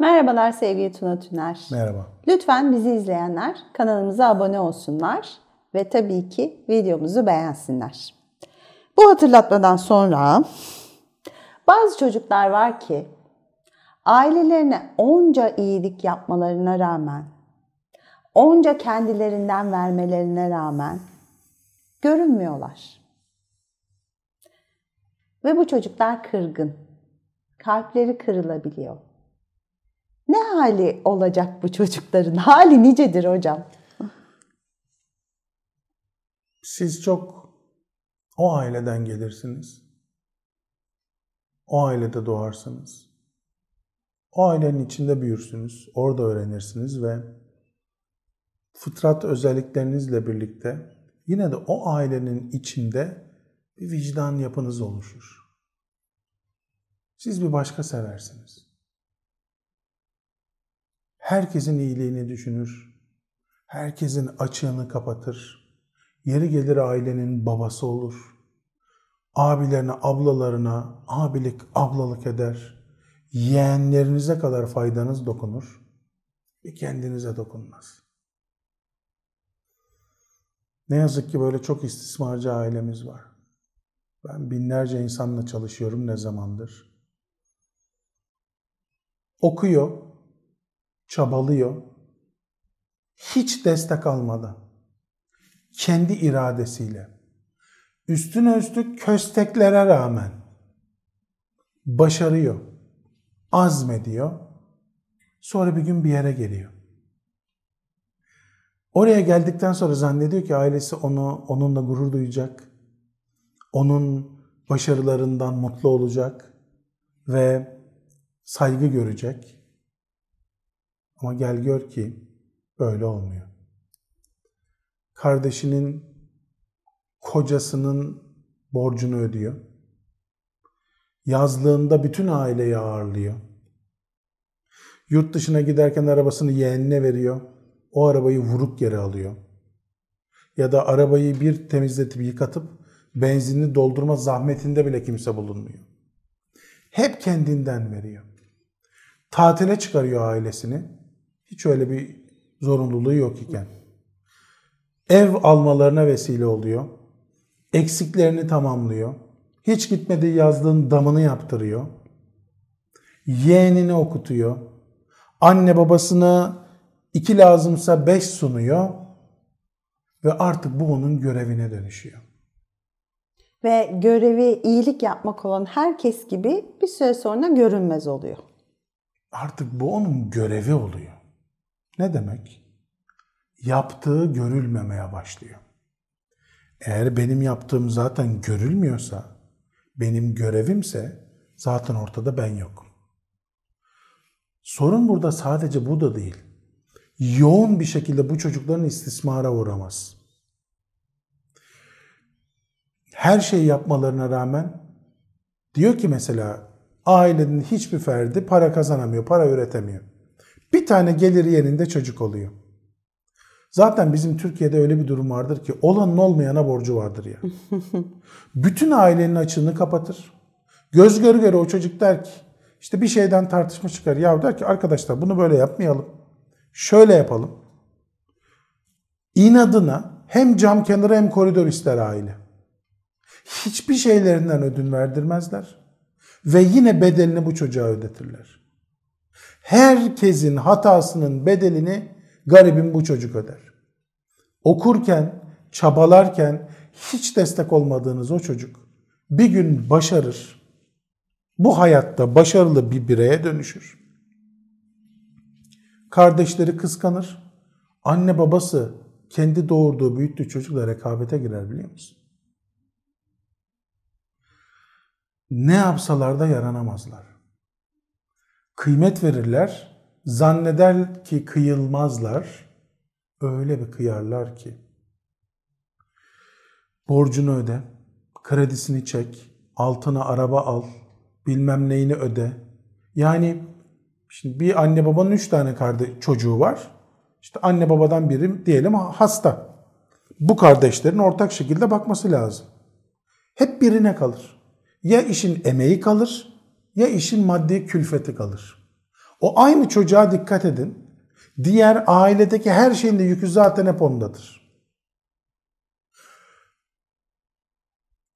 Merhabalar sevgili Tuna Tüner. Merhaba. Lütfen bizi izleyenler kanalımıza abone olsunlar ve tabii ki videomuzu beğensinler. Bu hatırlatmadan sonra bazı çocuklar var ki ailelerine onca iyilik yapmalarına rağmen, onca kendilerinden vermelerine rağmen görünmüyorlar. Ve bu çocuklar kırgın. Kalpleri kırılabiliyor. Ne hali olacak bu çocukların? Hali nicedir hocam? Siz çok o aileden gelirsiniz. O ailede doğarsınız. O ailenin içinde büyürsünüz. Orada öğrenirsiniz ve fıtrat özelliklerinizle birlikte yine de o ailenin içinde bir vicdan yapınız oluşur. Siz bir başka seversiniz herkesin iyiliğini düşünür. Herkesin açığını kapatır. Yeri gelir ailenin babası olur. Abilerine, ablalarına abilik, ablalık eder. Yeğenlerinize kadar faydanız dokunur. Ve kendinize dokunmaz. Ne yazık ki böyle çok istismarcı ailemiz var. Ben binlerce insanla çalışıyorum ne zamandır. Okuyor, çabalıyor. Hiç destek almadan. Kendi iradesiyle. Üstüne üstlük kösteklere rağmen başarıyor. Azmediyor. Sonra bir gün bir yere geliyor. Oraya geldikten sonra zannediyor ki ailesi onu onunla gurur duyacak. Onun başarılarından mutlu olacak ve saygı görecek. Ama gel gör ki böyle olmuyor. Kardeşinin kocasının borcunu ödüyor. Yazlığında bütün aileyi ağırlıyor. Yurt dışına giderken arabasını yeğenine veriyor. O arabayı vurup geri alıyor. Ya da arabayı bir temizletip yıkatıp benzinini doldurma zahmetinde bile kimse bulunmuyor. Hep kendinden veriyor. Tatile çıkarıyor ailesini. Hiç öyle bir zorunluluğu yok iken. Ev almalarına vesile oluyor. Eksiklerini tamamlıyor. Hiç gitmediği yazlığın damını yaptırıyor. Yeğenini okutuyor. Anne babasına iki lazımsa beş sunuyor. Ve artık bu onun görevine dönüşüyor ve görevi iyilik yapmak olan herkes gibi bir süre sonra görünmez oluyor. Artık bu onun görevi oluyor. Ne demek? Yaptığı görülmemeye başlıyor. Eğer benim yaptığım zaten görülmüyorsa, benim görevimse zaten ortada ben yokum. Sorun burada sadece bu da değil. Yoğun bir şekilde bu çocukların istismara uğramaz. Her şeyi yapmalarına rağmen diyor ki mesela ailenin hiçbir ferdi para kazanamıyor, para üretemiyor. Bir tane gelir yerinde çocuk oluyor. Zaten bizim Türkiye'de öyle bir durum vardır ki olanın olmayana borcu vardır ya. Bütün ailenin açığını kapatır. Göz göre göre o çocuk der ki işte bir şeyden tartışma çıkar. Ya der ki arkadaşlar bunu böyle yapmayalım. Şöyle yapalım. İnadına hem cam kenarı hem koridor ister aile. Hiçbir şeylerinden ödün verdirmezler. Ve yine bedelini bu çocuğa ödetirler. Herkesin hatasının bedelini garibim bu çocuk öder. Okurken, çabalarken hiç destek olmadığınız o çocuk bir gün başarır. Bu hayatta başarılı bir bireye dönüşür. Kardeşleri kıskanır. Anne babası kendi doğurduğu, büyüttüğü çocukla rekabete girer biliyor musun? Ne yapsalar da yaranamazlar kıymet verirler, zanneder ki kıyılmazlar, öyle bir kıyarlar ki. Borcunu öde, kredisini çek, altına araba al, bilmem neyini öde. Yani şimdi bir anne babanın üç tane kardeş, çocuğu var. İşte anne babadan biri diyelim hasta. Bu kardeşlerin ortak şekilde bakması lazım. Hep birine kalır. Ya işin emeği kalır ya işin maddi külfeti kalır. O aynı çocuğa dikkat edin. Diğer ailedeki her şeyin de yükü zaten hep ondadır.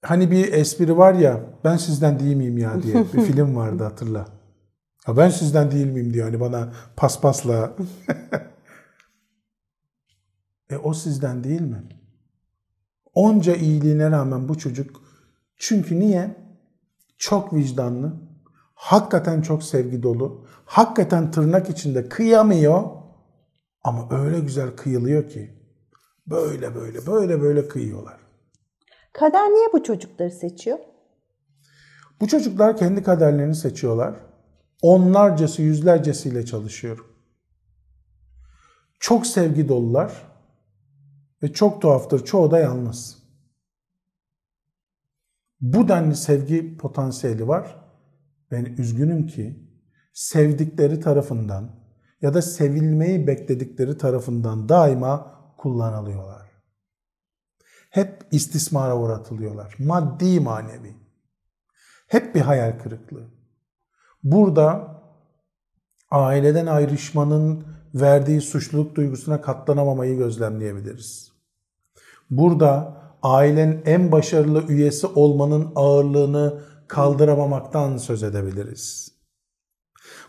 Hani bir espri var ya ben sizden değil miyim ya diye bir film vardı hatırla. Ya ben sizden değil miyim diyor hani bana paspasla. e o sizden değil mi? Onca iyiliğine rağmen bu çocuk çünkü niye? Çok vicdanlı, hakikaten çok sevgi dolu, hakikaten tırnak içinde kıyamıyor ama öyle güzel kıyılıyor ki böyle böyle böyle böyle kıyıyorlar. Kader niye bu çocukları seçiyor? Bu çocuklar kendi kaderlerini seçiyorlar. Onlarcası, yüzlercesiyle çalışıyorum. Çok sevgi dolular ve çok tuhaftır. Çoğu da yalnız. Bu denli sevgi potansiyeli var ben üzgünüm ki sevdikleri tarafından ya da sevilmeyi bekledikleri tarafından daima kullanılıyorlar. Hep istismara uğratılıyorlar. Maddi manevi. Hep bir hayal kırıklığı. Burada aileden ayrışmanın verdiği suçluluk duygusuna katlanamamayı gözlemleyebiliriz. Burada ailen en başarılı üyesi olmanın ağırlığını kaldıramamaktan söz edebiliriz.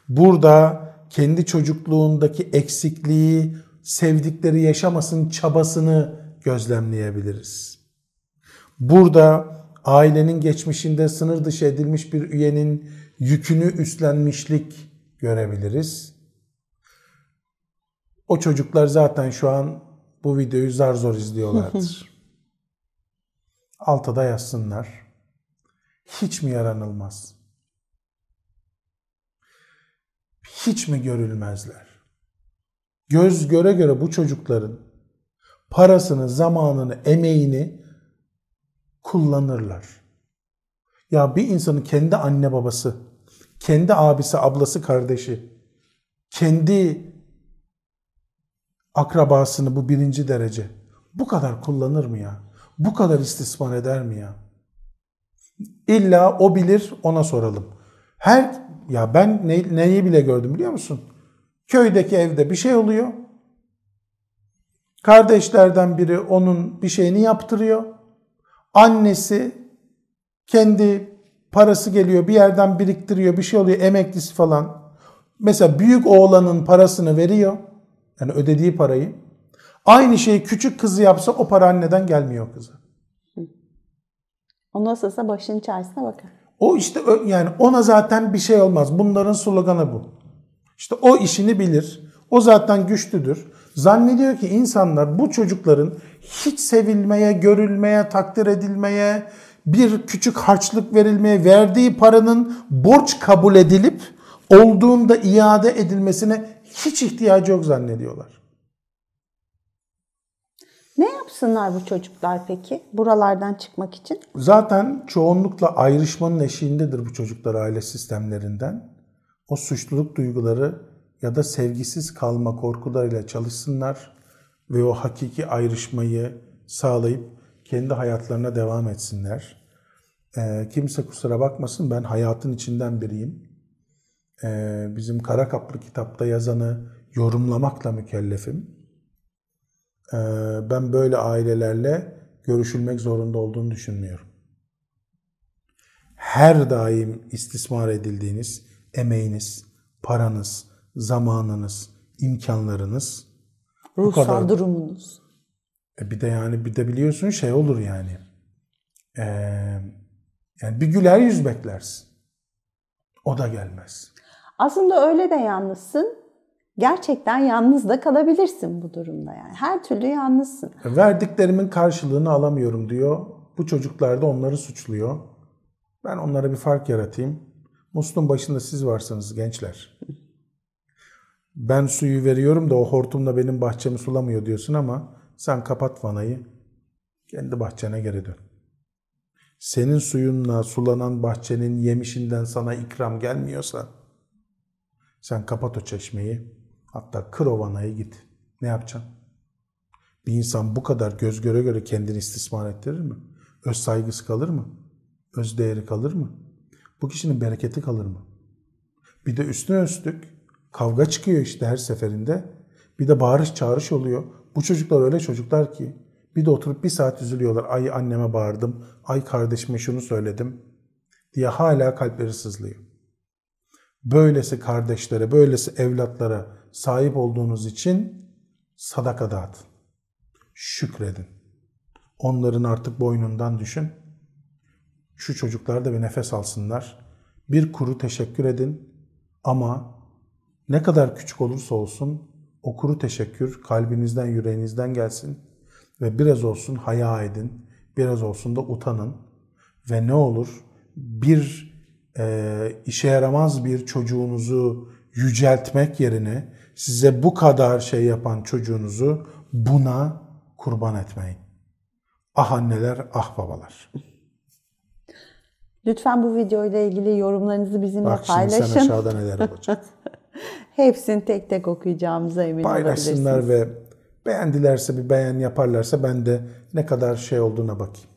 Burada kendi çocukluğundaki eksikliği, sevdikleri yaşamasın çabasını gözlemleyebiliriz. Burada ailenin geçmişinde sınır dışı edilmiş bir üyenin yükünü üstlenmişlik görebiliriz. O çocuklar zaten şu an bu videoyu zar zor izliyorlardır. Alta da yazsınlar hiç mi yaranılmaz? Hiç mi görülmezler? Göz göre göre bu çocukların parasını, zamanını, emeğini kullanırlar. Ya bir insanın kendi anne babası, kendi abisi, ablası, kardeşi, kendi akrabasını bu birinci derece bu kadar kullanır mı ya? Bu kadar istismar eder mi ya? İlla o bilir ona soralım. Her ya ben ne, neyi bile gördüm biliyor musun? Köydeki evde bir şey oluyor. Kardeşlerden biri onun bir şeyini yaptırıyor. Annesi kendi parası geliyor bir yerden biriktiriyor bir şey oluyor emeklisi falan. Mesela büyük oğlanın parasını veriyor. Yani ödediği parayı. Aynı şeyi küçük kızı yapsa o para anneden gelmiyor kızı. O nasılsa başın çaresine bakar. O işte yani ona zaten bir şey olmaz. Bunların sloganı bu. İşte o işini bilir. O zaten güçlüdür. Zannediyor ki insanlar bu çocukların hiç sevilmeye, görülmeye, takdir edilmeye, bir küçük harçlık verilmeye, verdiği paranın borç kabul edilip olduğunda iade edilmesine hiç ihtiyacı yok zannediyorlar yapsınlar bu çocuklar peki buralardan çıkmak için? Zaten çoğunlukla ayrışmanın eşiğindedir bu çocuklar aile sistemlerinden. O suçluluk duyguları ya da sevgisiz kalma korkularıyla çalışsınlar ve o hakiki ayrışmayı sağlayıp kendi hayatlarına devam etsinler. E, kimse kusura bakmasın ben hayatın içinden biriyim. E, bizim kara kaplı kitapta yazanı yorumlamakla mükellefim. Ee, ben böyle ailelerle görüşülmek zorunda olduğunu düşünmüyorum. Her daim istismar edildiğiniz emeğiniz, paranız, zamanınız, imkanlarınız ruhsal kadar. durumunuz. E bir de yani bir de biliyorsun şey olur yani. E, yani bir güler yüz beklersin. O da gelmez. Aslında öyle de yalnızsın gerçekten yalnız da kalabilirsin bu durumda yani. Her türlü yalnızsın. Verdiklerimin karşılığını alamıyorum diyor. Bu çocuklar da onları suçluyor. Ben onlara bir fark yaratayım. Musluğun başında siz varsanız gençler. Ben suyu veriyorum da o hortumla benim bahçemi sulamıyor diyorsun ama sen kapat vanayı. Kendi bahçene geri dön. Senin suyunla sulanan bahçenin yemişinden sana ikram gelmiyorsa sen kapat o çeşmeyi. Hatta kır o git. Ne yapacaksın? Bir insan bu kadar göz göre göre kendini istismar ettirir mi? Öz saygısı kalır mı? Öz değeri kalır mı? Bu kişinin bereketi kalır mı? Bir de üstüne üstlük kavga çıkıyor işte her seferinde. Bir de bağırış çağırış oluyor. Bu çocuklar öyle çocuklar ki bir de oturup bir saat üzülüyorlar. Ay anneme bağırdım, ay kardeşime şunu söyledim diye hala kalpleri sızlıyor böylesi kardeşlere, böylesi evlatlara sahip olduğunuz için sadaka dağıtın. Şükredin. Onların artık boynundan düşün. Şu çocuklar da bir nefes alsınlar. Bir kuru teşekkür edin ama ne kadar küçük olursa olsun o kuru teşekkür kalbinizden, yüreğinizden gelsin ve biraz olsun haya edin, biraz olsun da utanın ve ne olur bir e, işe yaramaz bir çocuğunuzu yüceltmek yerine size bu kadar şey yapan çocuğunuzu buna kurban etmeyin. Ah anneler, ah babalar. Lütfen bu video ile ilgili yorumlarınızı bizimle Bak, paylaşın. Bak şimdi sen aşağıda neler olacak. Hepsini tek tek okuyacağımıza emin Paylaşsınlar ve beğendilerse bir beğen yaparlarsa ben de ne kadar şey olduğuna bakayım.